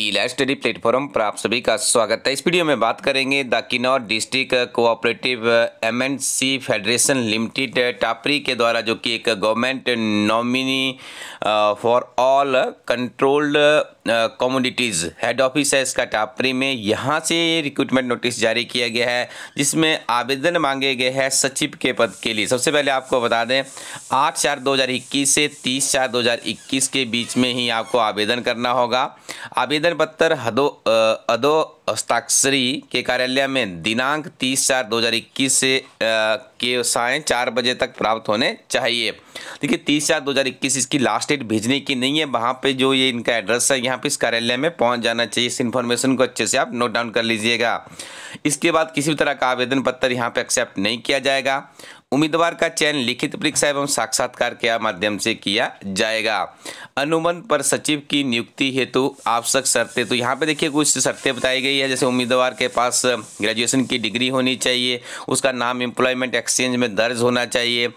life study platform पर आप सभी का स्वागत है इस वीडियो में बात करेंगे the Kinnaur district cooperative MNC federation limited Tapri के द्वारा जो कि एक government nominee for all controlled communities head office है इसका टापरी में यहाँ से रिक्रूटमेंट नोटिस जारी किया गया है जिसमें आवेदन मांगे गए हैं सचिव के पद के लिए सबसे पहले आपको बता दें आठ चार दो से तीस चार दो के बीच में ही आपको आवेदन करना होगा आवेदन आवेदन पत्र हदो अदो हस्ताक्षरी के कार्यालय में दिनांक 30 चार 2021 से के साय चार बजे तक प्राप्त होने चाहिए देखिए 30 चार 2021 इसकी लास्ट डेट भेजने की नहीं है वहाँ पे जो ये इनका एड्रेस है यहाँ पे इस कार्यालय में पहुँच जाना चाहिए इस इन्फॉर्मेशन को अच्छे से आप नोट डाउन कर लीजिएगा इसके बाद किसी भी तरह का आवेदन पत्र यहाँ पर एक्सेप्ट नहीं किया जाएगा उम्मीदवार का चयन लिखित परीक्षा एवं साक्षात्कार के माध्यम से किया जाएगा अनुबंध पर सचिव की नियुक्ति हेतु आवश्यक शर्तें तो यहाँ पे देखिए कुछ शर्तें बताई गई है जैसे उम्मीदवार के पास ग्रेजुएशन की डिग्री होनी चाहिए उसका नाम एम्प्लॉयमेंट एक्सचेंज में दर्ज होना चाहिए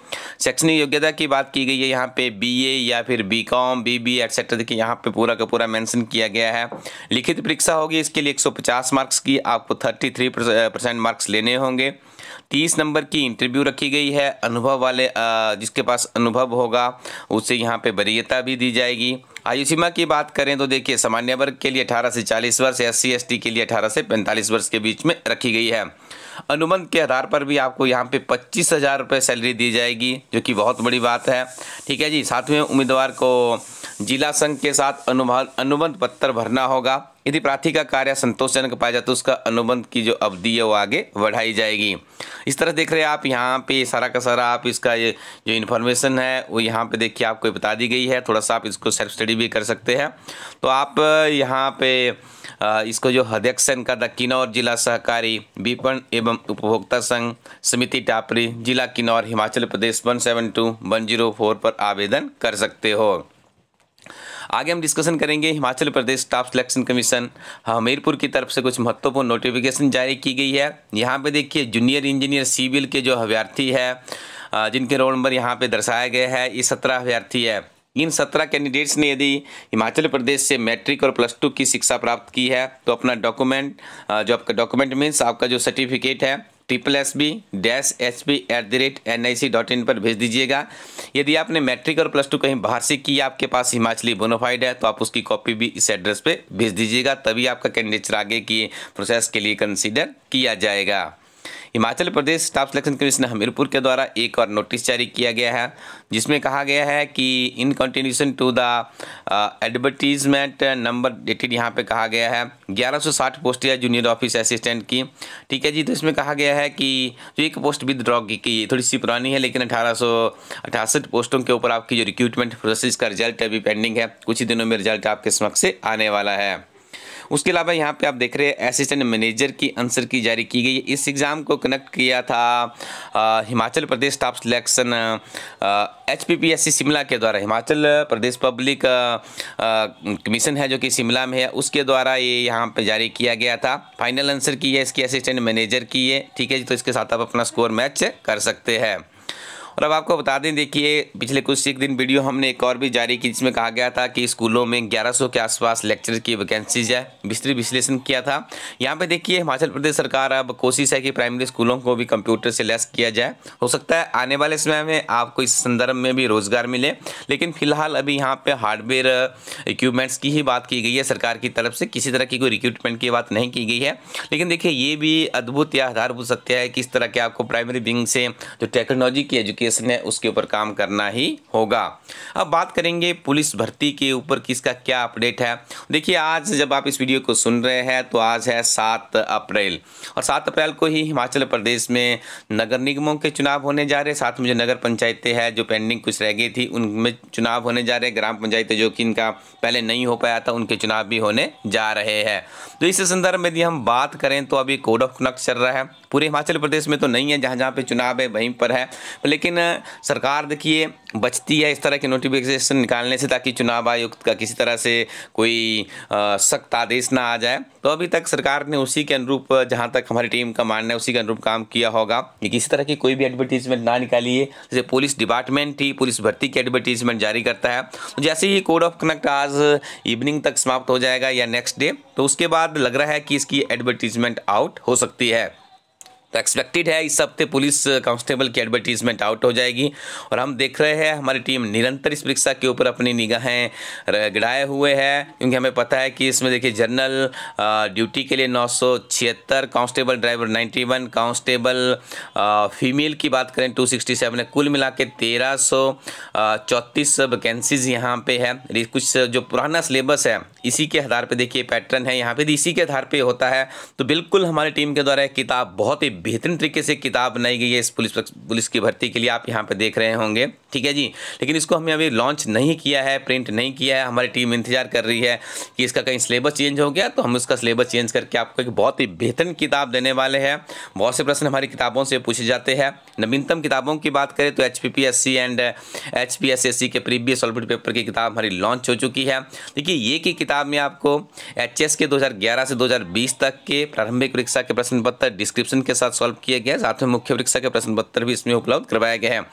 शैक्षणिक योग्यता की बात की गई है यहाँ पे बीए या फिर B com B B etcetera देखिए यहाँ पे पूरा का पूरा मैंसन किया गया है लिखित परीक्षा होगी इसके लिए एक मार्क्स की आपको थर्टी परसेंट मार्क्स लेने होंगे तीस नंबर की इंटरव्यू रखी गई है अनुभव वाले जिसके पास अनुभव होगा उसे यहाँ पे वरीयता भी दी जाएगी आयु सीमा की बात करें तो देखिए सामान्य वर्ग के लिए 18 से 40 वर्ष एस सी के लिए 18 से 45 वर्ष के बीच में रखी गई है अनुबंध के आधार पर भी आपको यहाँ पे पच्चीस हज़ार रुपये सैलरी दी जाएगी जो कि बहुत बड़ी बात है ठीक है जी सातवें उम्मीदवार को जिला संघ के साथ अनुबंध अनुबंध पत्र भरना होगा यदि प्रार्थी का कार्य संतोषजनक पाया जाए तो उसका अनुबंध की जो अवधि है वो आगे बढ़ाई जाएगी इस तरह देख रहे हैं आप यहाँ पे सारा का सारा आप इसका ये जो इन्फॉर्मेशन है वो यहाँ पे देखिए आपको बता दी गई है थोड़ा सा आप इसको सेल्फ स्टडी भी कर सकते हैं तो आप यहाँ पे इसको जो अध्यक्ष का द किन्नौर जिला सहकारी विपण एवं उपभोक्ता संघ समिति टापरी जिला Kinnaur Himachal Pradesh one seven two one zero four पर आवेदन कर सकते हो आगे हम डिस्कशन करेंगे Himachal Pradesh staff selection commission Hamirpur की तरफ से कुछ महत्वपूर्ण नोटिफिकेशन जारी की गई है यहाँ पे देखिए जूनियर इंजीनियर सिविल के जो अभ्यर्थी है जिनके रोल नंबर यहाँ पे दर्शाया गया है ये सत्रह अभ्यर्थी है इन सत्रह कैंडिडेट्स ने यदि हिमाचल प्रदेश से मैट्रिक और प्लस टू की शिक्षा प्राप्त की है तो अपना डॉक्यूमेंट जो आपका डॉक्यूमेंट मीन्स आपका जो सर्टिफिकेट है triple S B dash H B at the rate N I C dot in पर भेज दीजिएगा यदि आपने मैट्रिक और प्लस टू कहीं बाहर से किया आपके पास हिमाचली बोनोफाइड है तो आप उसकी कॉपी भी इस एड्रेस पर भेज दीजिएगा तभी आपका कैंडिडेचर आगे की प्रोसेस के लिए कंसिडर किया जाएगा Himachal Pradesh staff selection commission Hamirpur के द्वारा एक और नोटिस जारी किया गया है जिसमें कहा गया है कि in continuation to the advertisement number dated यहाँ पे कहा गया है 1160 पोस्ट या जूनियर ऑफिस असिस्टेंट की ठीक है जी तो इसमें कहा गया है कि जो एक पोस्ट विदड्रॉ की, की थोड़ी सी पुरानी है लेकिन अठारह पोस्टों के ऊपर आपकी जो रिक्रूटमेंट प्रोसेस का रिजल्ट अभी पेंडिंग है कुछ ही दिनों में रिजल्ट आपके समक्ष से आने वाला है उसके अलावा यहाँ पे आप देख रहे हैं असिस्टेंट मैनेजर की आंसर की जारी की गई है इस एग्ज़ाम को कनेक्ट किया था आ, Himachal Pradesh staff selection H P P S C Shimla के द्वारा हिमाचल प्रदेश पब्लिक कमीशन है जो कि शिमला में है उसके द्वारा ये यहाँ पर जारी किया गया था फाइनल आंसर की है इसकी असिस्टेंट मैनेजर की है ठीक है जी तो इसके साथ आप अपना स्कोर मैच कर सकते हैं और अब आपको बता दें देखिए पिछले कुछ एक दिन वीडियो हमने एक और भी जारी की जिसमें कहा गया था कि स्कूलों में 1100 के आसपास लेक्चर की वैकेंसीज है विस्तृत विश्लेषण किया था यहाँ पे देखिए हिमाचल प्रदेश सरकार अब कोशिश है कि प्राइमरी स्कूलों को भी कंप्यूटर से लेस किया जाए हो सकता है आने वाले समय में आपको इस संदर्भ में भी रोज़गार मिले लेकिन फिलहाल अभी यहाँ पर हार्डवेयर इक्विपमेंट्स की ही बात की गई है सरकार की तरफ से किसी तरह की कोई रिक्रूटमेंट की बात नहीं की गई है लेकिन देखिए ये भी अद्भुत या आधारभूत सत्य है कि इस तरह के आपको प्राइमरी विंग से जो टेक्नोलॉजी की एजुकेशन एप्लीकेशन है उसके ऊपर काम करना ही होगा अब बात करेंगे पुलिस भर्ती के ऊपर किसका क्या अपडेट है देखिए आज जब आप इस वीडियो को सुन रहे हैं तो आज है सात अप्रैल और सात अप्रैल को ही हिमाचल प्रदेश में नगर निगमों के चुनाव होने जा रहे साथ में जो नगर पंचायतें हैं जो पेंडिंग कुछ रह गई थी उनमें चुनाव होने जा रहे ग्राम पंचायतें जो कि इनका पहले नहीं हो पाया था उनके चुनाव भी होने जा रहे हैं तो इस संदर्भ में यदि हम बात करें तो अभी कोड ऑफ कंडक्ट चल रहा है पूरे हिमाचल प्रदेश में तो नहीं है जहाँ जहाँ पे चुनाव है वहीं पर है लेकिन सरकार देखिए बचती है इस तरह के नोटिफिकेशन निकालने से ताकि चुनाव आयोग का किसी तरह से कोई सख्त आदेश ना आ जाए तो अभी तक सरकार ने उसी के अनुरूप जहाँ तक हमारी टीम का मानना है उसी के अनुरूप काम किया होगा कि किसी तरह की कोई भी एडवर्टीजमेंट ना निकालिए जैसे पुलिस डिपार्टमेंट ही पुलिस भर्ती की एडवर्टीजमेंट जारी करता है तो जैसे ही कोड ऑफ कनेक्ट आज इवनिंग तक समाप्त हो जाएगा या नेक्स्ट डे तो उसके बाद लग रहा है कि इसकी एडवर्टीजमेंट आउट हो सकती है तो एक्सपेक्टेड है इस हफ्ते पुलिस कांस्टेबल की एडवर्टीजमेंट आउट हो जाएगी और हम देख रहे हैं हमारी टीम निरंतर इस परीक्षा के ऊपर अपनी निगाहें गिड़ाए हुए हैं क्योंकि हमें पता है कि इसमें देखिए जनरल ड्यूटी के लिए नौ कांस्टेबल ड्राइवर 91 कांस्टेबल फीमेल की बात करें 267 है कुल मिला के तेरह वैकेंसीज यहाँ पे है कुछ जो पुराना सिलेबस है इसी के आधार पर देखिए पैटर्न है यहाँ पे इसी के आधार पर होता है तो बिल्कुल हमारी टीम के द्वारा किताब बहुत ही बेहतरीन तरीके से किताब बनाई गई है इस पुलिस पुलिस की भर्ती के लिए आप यहाँ पर देख रहे होंगे ठीक है जी लेकिन इसको हमने अभी लॉन्च नहीं किया है प्रिंट नहीं किया है हमारी टीम इंतजार कर रही है कि इसका कहीं सिलेबस चेंज हो गया तो हम उसका सिलेबस चेंज करके आपको एक बहुत ही बेहतरीन किताब देने वाले हैं बहुत से प्रश्न हमारी किताबों से पूछे जाते हैं नवीनतम किताबों की बात करें तो एच एंड एच के प्रीवियस सॉल्वेंट पेपर की किताब हमारी लॉन्च हो चुकी है देखिए ये की किताब में आपको एच के दो से दो तक के प्रारंभिक परीक्षा के प्रश्न पत्र डिस्क्रिप्शन के साथ साथ सॉल्व किए गए साथ में मुख्य परीक्षा के प्रश्न पत्र भी इसमें उपलब्ध करवाया गया है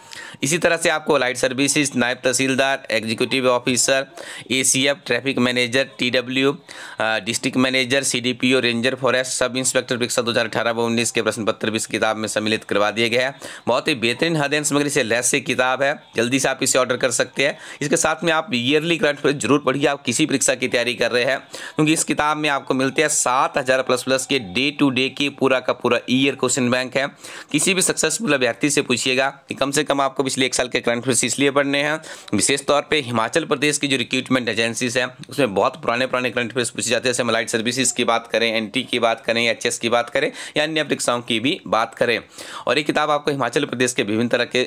इसी तरह से आपको allied services naib tehsildar executive officer A traffic manager T district manager CDPO ranger forest sub inspector परीक्षा दो हज़ार व उन्नीस के प्रश्न पत्र भी इस किताब में सम्मिलित करवा दिए गए हैं बहुत ही बेहतरीन हदेन सामग्री से लैस से किताब है जल्दी से आप इसे ऑर्डर कर सकते हैं इसके साथ में आप ईयरली करंट अफेयर जरूर पढ़िए आप किसी परीक्षा की तैयारी कर रहे हैं क्योंकि इस किताब में आपको मिलते हैं सात हजार प्लस प्लस के डे टू डे के पूरा का पूरा ईयर क्वेश्चन बैंक है किसी भी सक्सेसफुल अभ्यर्थी से पूछिएगा कि कम से कम आपको पिछले एक साल के करंट अफेयर्स इसलिए पढ़ने हैं विशेष तौर पर हिमाचल प्रदेश की जो रिक्रूटमेंट एजेंसीज है उसमें बहुत पुराने पुराने करंट अफेयर्स पूछे जाते हैं जैसे मलाइट सर्विसेज की बात करें एन की बात करें एच की बात करें या अन्य परीक्षाओं की भी बात करें और ये किताब आपको हिमाचल प्रदेश के विभिन्न तरह के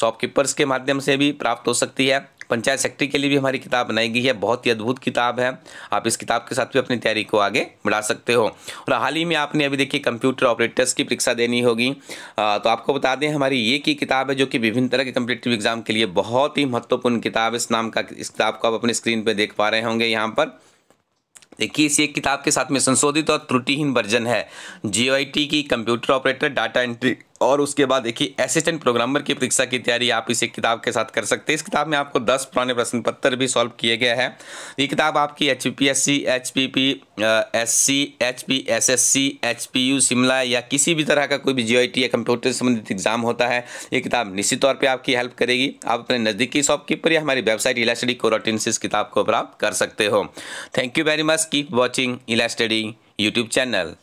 शॉपकीपर्स के माध्यम से भी प्राप्त हो सकती है पंचायत सेक्रेटरी के लिए भी हमारी किताब बनाई गई है बहुत ही अद्भुत किताब है आप इस किताब के साथ भी अपनी तैयारी को आगे बढ़ा सकते हो और हाल ही में आपने अभी देखिए कंप्यूटर ऑपरेटर्स की परीक्षा देनी होगी तो आपको बता दें हमारी ये की किताब है जो कि विभिन्न तरह के कम्पिटेटिव एग्जाम के लिए बहुत ही महत्वपूर्ण किताब इस नाम का इस किताब को आप अपने स्क्रीन पर देख पा रहे होंगे यहाँ पर देखिए इस एक किताब के साथ में संशोधित और त्रुटिहीन वर्जन है जी की कंप्यूटर ऑपरेटर डाटा एंट्री और उसके बाद देखिए असिस्टेंट प्रोग्रामर की परीक्षा की तैयारी आप इसे किताब के साथ कर सकते हैं इस किताब में आपको दस पुराने प्रश्न पत्र भी सॉल्व किए गए हैं ये किताब आपकी H P S C H P P S C H P S S C H P U Shimla या किसी भी तरह का कोई भी जी आई टी या कंप्यूटर संबंधित एग्जाम होता है ये किताब निश्चित तौर पर आपकी हेल्प करेगी आप अपने नज़दीकी शॉपकीपर या हमारी वेबसाइट इला स्टडी रोटिन से इस किताब को प्राप्त कर सकते हो thank you very much keep watching Ila study YouTube channel